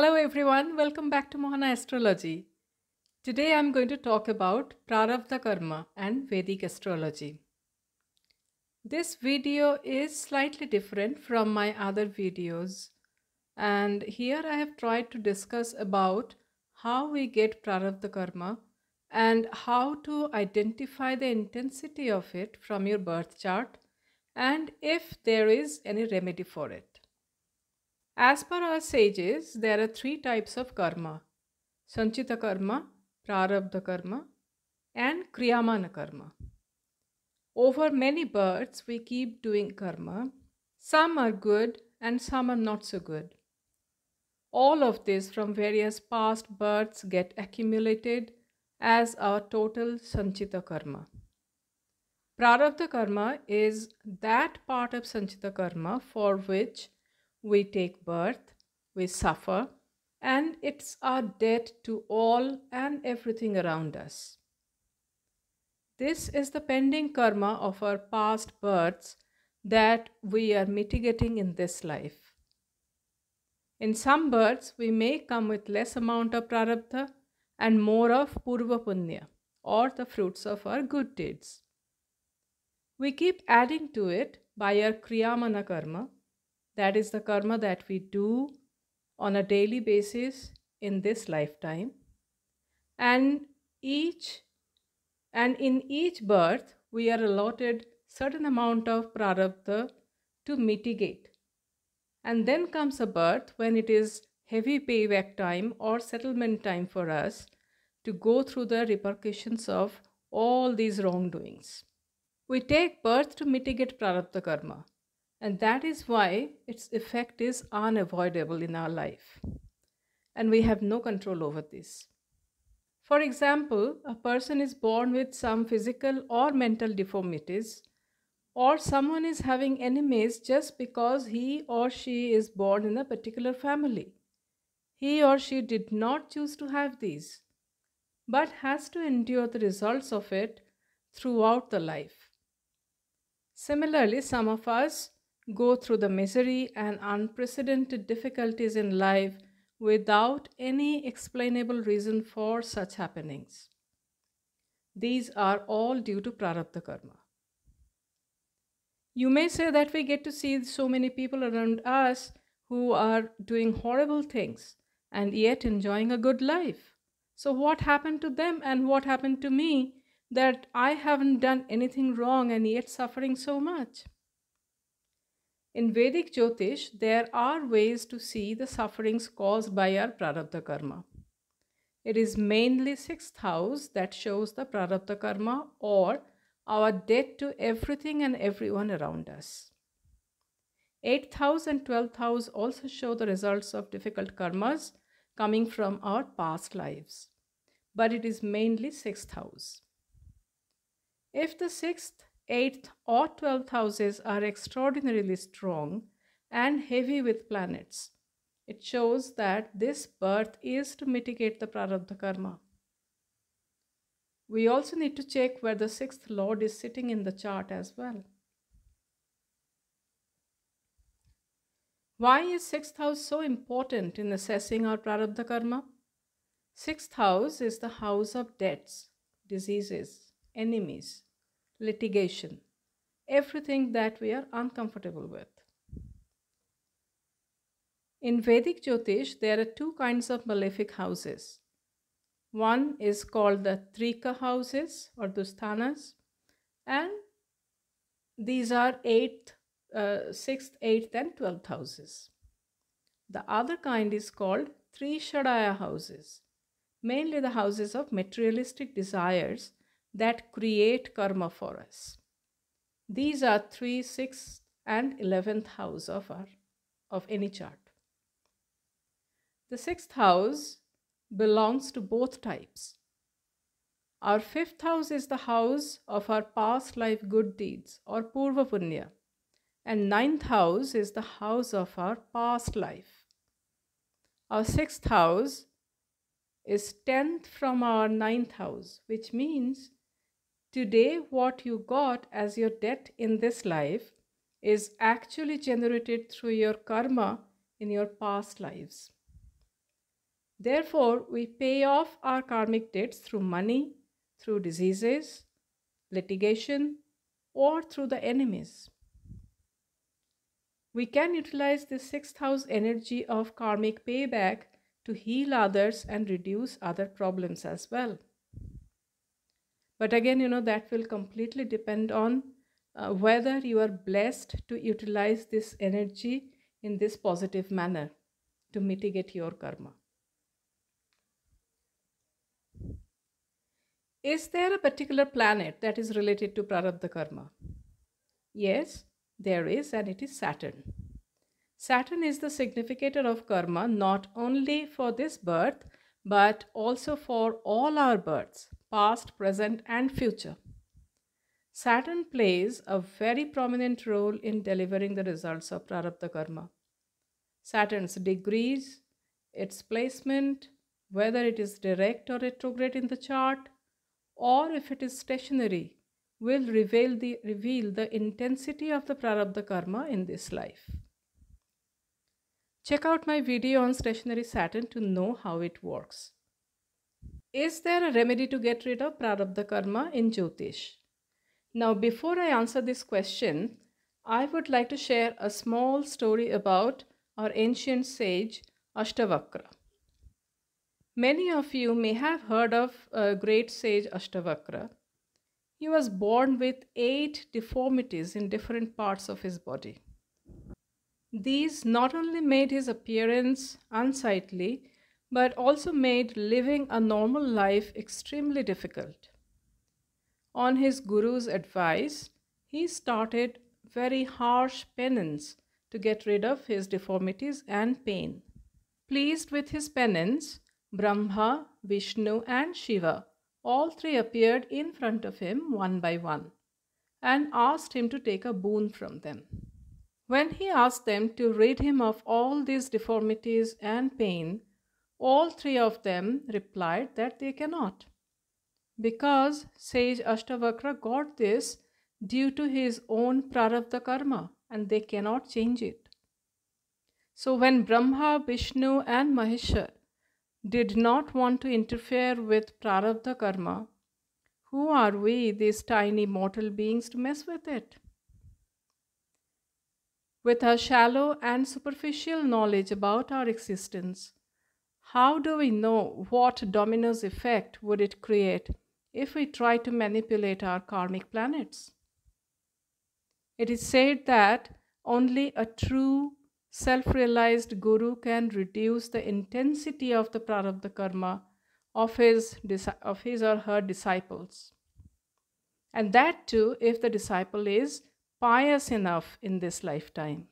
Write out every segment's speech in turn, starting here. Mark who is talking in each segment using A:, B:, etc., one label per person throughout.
A: Hello everyone, welcome back to Mohana Astrology. Today I'm going to talk about Prarabdha Karma and Vedic Astrology. This video is slightly different from my other videos and here I have tried to discuss about how we get Prarabdha Karma and how to identify the intensity of it from your birth chart and if there is any remedy for it. As per our sages, there are three types of karma Sanchita karma, Prarabdha karma, and Kriyamana karma. Over many births, we keep doing karma. Some are good and some are not so good. All of this from various past births get accumulated as our total Sanchita karma. Prarabdha karma is that part of Sanchita karma for which we take birth, we suffer, and it's our debt to all and everything around us. This is the pending karma of our past births that we are mitigating in this life. In some births, we may come with less amount of prarabdha and more of purva punya or the fruits of our good deeds. We keep adding to it by our kriyamana karma that is the karma that we do on a daily basis in this lifetime. And each and in each birth we are allotted certain amount of prarabdha to mitigate. And then comes a birth when it is heavy payback time or settlement time for us to go through the repercussions of all these wrongdoings. We take birth to mitigate prarabdha karma. And that is why its effect is unavoidable in our life. And we have no control over this. For example, a person is born with some physical or mental deformities, or someone is having enemies just because he or she is born in a particular family. He or she did not choose to have these, but has to endure the results of it throughout the life. Similarly, some of us go through the misery and unprecedented difficulties in life without any explainable reason for such happenings. These are all due to prarabdha karma. You may say that we get to see so many people around us who are doing horrible things and yet enjoying a good life. So, what happened to them and what happened to me that I haven't done anything wrong and yet suffering so much? In Vedic Jyotish, there are ways to see the sufferings caused by our prarabdha karma. It is mainly sixth house that shows the prarabdha karma or our debt to everything and everyone around us. Eighth house and twelfth house also show the results of difficult karmas coming from our past lives, but it is mainly sixth house. If the sixth 8th or 12th houses are extraordinarily strong and heavy with planets. It shows that this birth is to mitigate the prarabdha karma. We also need to check where the sixth lord is sitting in the chart as well. Why is sixth house so important in assessing our prarabdha karma? Sixth house is the house of debts, diseases, enemies, litigation, everything that we are uncomfortable with. In Vedic Jyotish, there are two kinds of malefic houses. One is called the Trika houses or Dustanas, and these are eighth, uh, sixth, eighth, and twelfth houses. The other kind is called Trishadaya houses, mainly the houses of materialistic desires that create karma for us. These are 3, 6, and 11th house of, our, of any chart. The 6th house belongs to both types. Our 5th house is the house of our past life good deeds or Purva Punya and ninth house is the house of our past life. Our sixth house is tenth from our ninth house, which means Today, what you got as your debt in this life is actually generated through your karma in your past lives. Therefore, we pay off our karmic debts through money, through diseases, litigation, or through the enemies. We can utilize the sixth house energy of karmic payback to heal others and reduce other problems as well. But again, you know, that will completely depend on uh, whether you are blessed to utilize this energy in this positive manner to mitigate your karma. Is there a particular planet that is related to Prarabdha Karma? Yes, there is, and it is Saturn. Saturn is the significator of karma not only for this birth but also for all our births past, present, and future. Saturn plays a very prominent role in delivering the results of Prarabdha Karma. Saturn's degrees, its placement, whether it is direct or retrograde in the chart, or if it is stationary, will reveal the, reveal the intensity of the Prarabdha Karma in this life. Check out my video on stationary Saturn to know how it works. Is there a remedy to get rid of prarabdha karma in Jyotish? Now, before I answer this question, I would like to share a small story about our ancient sage Ashtavakra. Many of you may have heard of a great sage Ashtavakra. He was born with eight deformities in different parts of his body. These not only made his appearance unsightly, but also made living a normal life extremely difficult. On his guru's advice, he started very harsh penance to get rid of his deformities and pain. Pleased with his penance, Brahma, Vishnu, and Shiva all three appeared in front of him one by one and asked him to take a boon from them. When he asked them to rid him of all these deformities and pain, all three of them replied that they cannot. Because sage Ashtavakra got this due to his own prarabdha karma and they cannot change it. So when Brahma, Vishnu and Mahishar did not want to interfere with prarabdha karma, who are we, these tiny mortal beings, to mess with it? With our shallow and superficial knowledge about our existence, how do we know what dominoes effect would it create if we try to manipulate our karmic planets? It is said that only a true self realized guru can reduce the intensity of the prarabdha karma of his, of his or her disciples. And that too, if the disciple is pious enough in this lifetime.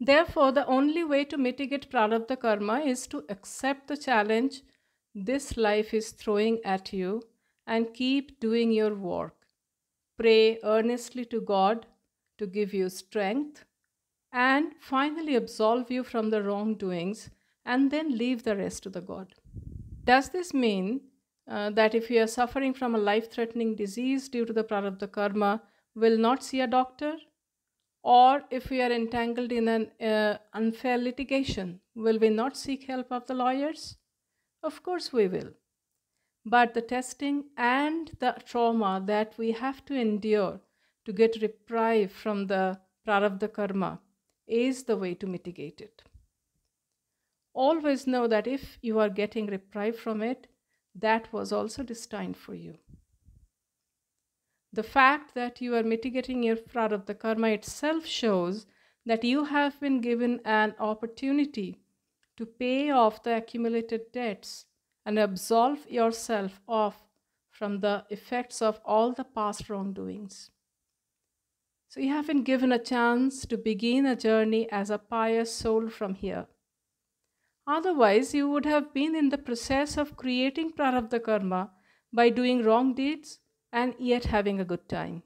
A: Therefore, the only way to mitigate prarabdha karma is to accept the challenge this life is throwing at you and keep doing your work. Pray earnestly to God to give you strength and finally absolve you from the wrongdoings and then leave the rest to the God. Does this mean uh, that if you are suffering from a life threatening disease due to the prarabdha karma, will not see a doctor? or if we are entangled in an uh, unfair litigation, will we not seek help of the lawyers? Of course we will. But the testing and the trauma that we have to endure to get reprieved from the prarabdha karma is the way to mitigate it. Always know that if you are getting reprieved from it, that was also destined for you the fact that you are mitigating your fraud of the karma itself shows that you have been given an opportunity to pay off the accumulated debts and absolve yourself off from the effects of all the past wrongdoings. So you have been given a chance to begin a journey as a pious soul from here. Otherwise, you would have been in the process of creating prarabdha karma by doing wrong deeds and yet having a good time.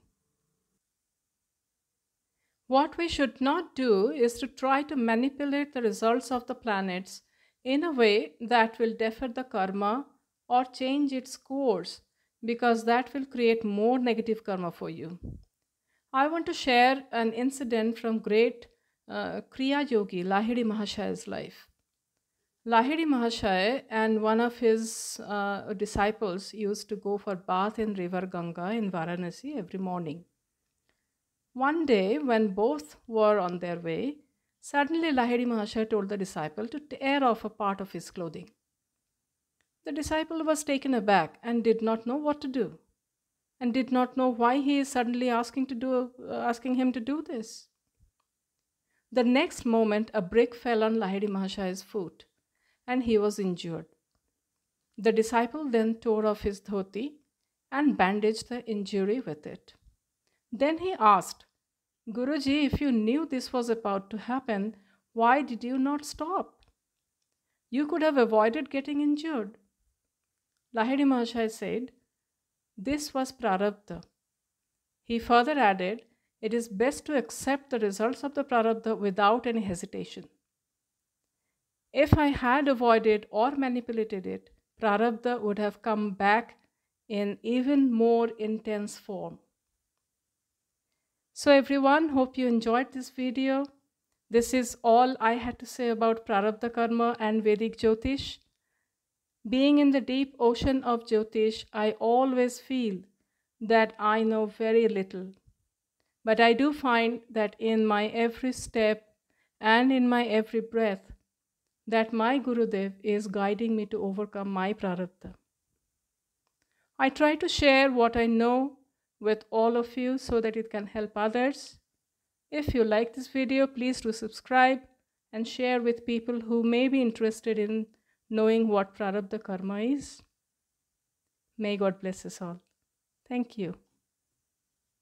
A: What we should not do is to try to manipulate the results of the planets in a way that will defer the karma or change its course because that will create more negative karma for you. I want to share an incident from great uh, Kriya Yogi Lahiri Mahashaya's life. Lahiri Mahashaya and one of his uh, disciples used to go for bath in river Ganga in Varanasi every morning. One day, when both were on their way, suddenly Lahiri Mahashaya told the disciple to tear off a part of his clothing. The disciple was taken aback and did not know what to do, and did not know why he is suddenly asking, to do, uh, asking him to do this. The next moment, a brick fell on Lahiri Mahashaya's foot and he was injured. The disciple then tore off his dhoti and bandaged the injury with it. Then he asked, Guruji, if you knew this was about to happen, why did you not stop? You could have avoided getting injured. Lahiri Mahashaya said, This was prarabdha. He further added, It is best to accept the results of the prarabdha without any hesitation. If I had avoided or manipulated it, prarabdha would have come back in even more intense form. So everyone, hope you enjoyed this video. This is all I had to say about Prarabdha Karma and Vedic Jyotish. Being in the deep ocean of Jyotish, I always feel that I know very little. But I do find that in my every step and in my every breath, that my Gurudev is guiding me to overcome my prarabdha. I try to share what I know with all of you so that it can help others. If you like this video, please do subscribe and share with people who may be interested in knowing what prarabdha karma is. May God bless us all. Thank you.